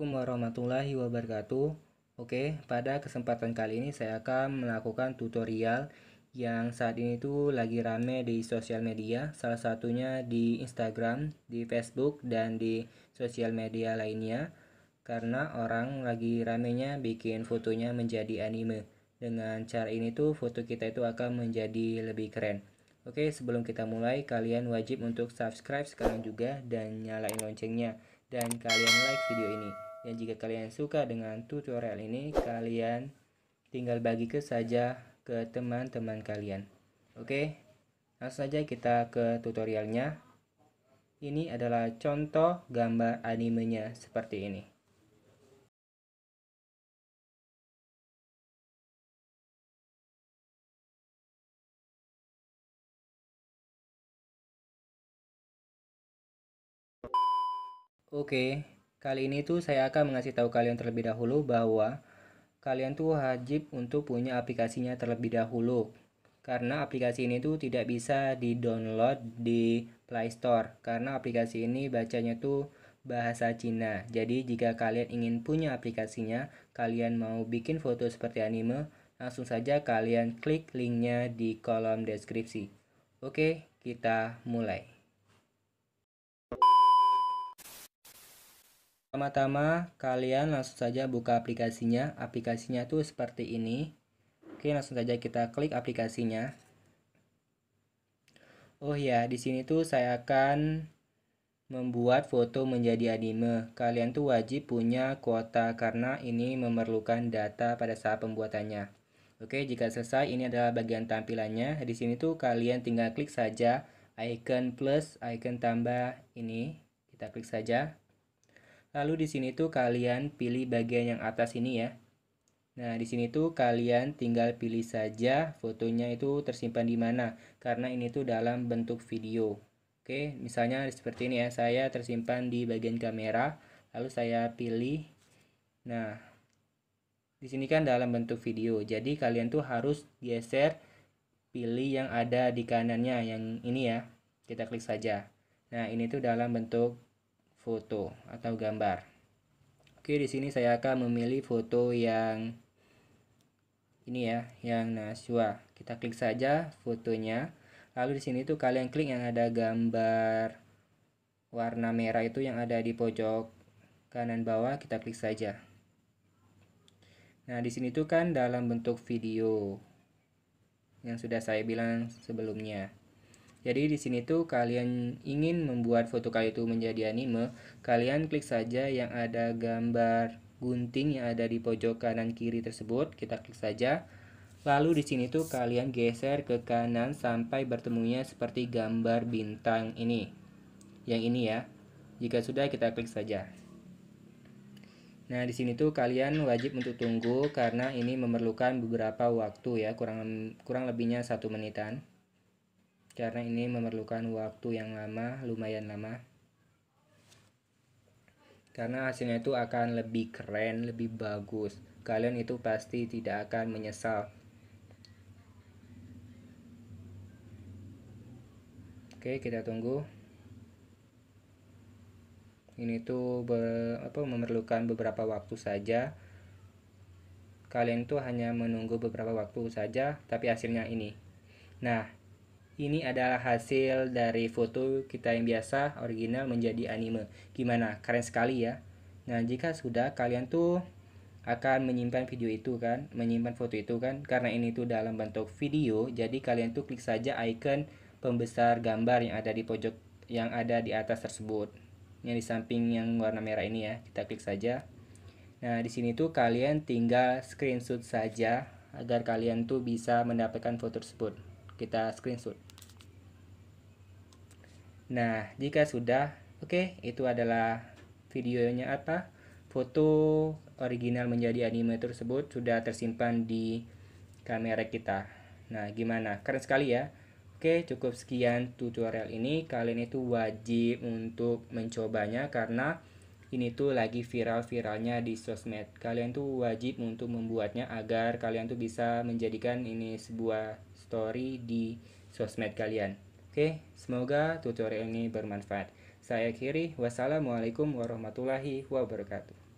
Assalamualaikum warahmatullahi wabarakatuh Oke, pada kesempatan kali ini saya akan melakukan tutorial yang saat ini tuh lagi rame di sosial media Salah satunya di Instagram, di Facebook, dan di sosial media lainnya Karena orang lagi ramenya bikin fotonya menjadi anime Dengan cara ini tuh foto kita itu akan menjadi lebih keren Oke, sebelum kita mulai, kalian wajib untuk subscribe sekarang juga dan nyalain loncengnya. Dan kalian like video ini. Dan jika kalian suka dengan tutorial ini, kalian tinggal bagi ke saja ke teman-teman kalian. Oke, langsung saja kita ke tutorialnya. Ini adalah contoh gambar animenya seperti ini. Oke, Kali ini tuh saya akan mengasih tahu kalian terlebih dahulu bahwa kalian tuh wajib untuk punya aplikasinya terlebih dahulu. Karena aplikasi ini tuh tidak bisa di-download di Play Store karena aplikasi ini bacanya tuh bahasa Cina. Jadi jika kalian ingin punya aplikasinya, kalian mau bikin foto seperti anime, langsung saja kalian klik linknya di kolom deskripsi. Oke, kita mulai. Pertama-tama kalian langsung saja buka aplikasinya. Aplikasinya tuh seperti ini. Oke, langsung saja kita klik aplikasinya. Oh ya, di sini tuh saya akan membuat foto menjadi anime. Kalian tuh wajib punya kuota karena ini memerlukan data pada saat pembuatannya. Oke, jika selesai ini adalah bagian tampilannya. Di sini tuh kalian tinggal klik saja icon plus, icon tambah ini. Kita klik saja. Lalu di sini tuh kalian pilih bagian yang atas ini ya. Nah, di sini tuh kalian tinggal pilih saja fotonya itu tersimpan di mana karena ini tuh dalam bentuk video. Oke, misalnya seperti ini ya. Saya tersimpan di bagian kamera, lalu saya pilih nah di sini kan dalam bentuk video. Jadi kalian tuh harus geser pilih yang ada di kanannya yang ini ya. Kita klik saja. Nah, ini tuh dalam bentuk foto atau gambar. Oke, di sini saya akan memilih foto yang ini ya, yang Naswa. Kita klik saja fotonya. Lalu di sini tuh kalian klik yang ada gambar warna merah itu yang ada di pojok kanan bawah, kita klik saja. Nah, di sini tuh kan dalam bentuk video yang sudah saya bilang sebelumnya. Jadi di sini tuh kalian ingin membuat foto kayu itu menjadi anime, kalian klik saja yang ada gambar gunting yang ada di pojok kanan kiri tersebut, kita klik saja. Lalu di sini tuh kalian geser ke kanan sampai bertemunya seperti gambar bintang ini. Yang ini ya. Jika sudah kita klik saja. Nah, di sini tuh kalian wajib untuk tunggu karena ini memerlukan beberapa waktu ya, kurang kurang lebihnya satu menitan karena ini memerlukan waktu yang lama, lumayan lama. Karena hasilnya itu akan lebih keren, lebih bagus. Kalian itu pasti tidak akan menyesal. Oke, kita tunggu. Ini tuh be apa memerlukan beberapa waktu saja. Kalian tuh hanya menunggu beberapa waktu saja, tapi hasilnya ini. Nah, ini adalah hasil dari foto kita yang biasa original menjadi anime. Gimana? Keren sekali ya. Nah, jika sudah kalian tuh akan menyimpan video itu kan, menyimpan foto itu kan. Karena ini tuh dalam bentuk video, jadi kalian tuh klik saja icon pembesar gambar yang ada di pojok yang ada di atas tersebut. Yang di samping yang warna merah ini ya, kita klik saja. Nah, di sini tuh kalian tinggal screenshot saja agar kalian tuh bisa mendapatkan foto tersebut kita screenshot nah jika sudah oke okay, itu adalah videonya apa foto original menjadi anime tersebut sudah tersimpan di kamera kita nah gimana keren sekali ya Oke, cukup sekian tutorial ini. Kalian itu wajib untuk mencobanya karena ini tuh lagi viral-viralnya di sosmed. Kalian tuh wajib untuk membuatnya agar kalian tuh bisa menjadikan ini sebuah story di sosmed kalian. Oke, semoga tutorial ini bermanfaat. Saya kiri, wassalamualaikum warahmatullahi wabarakatuh.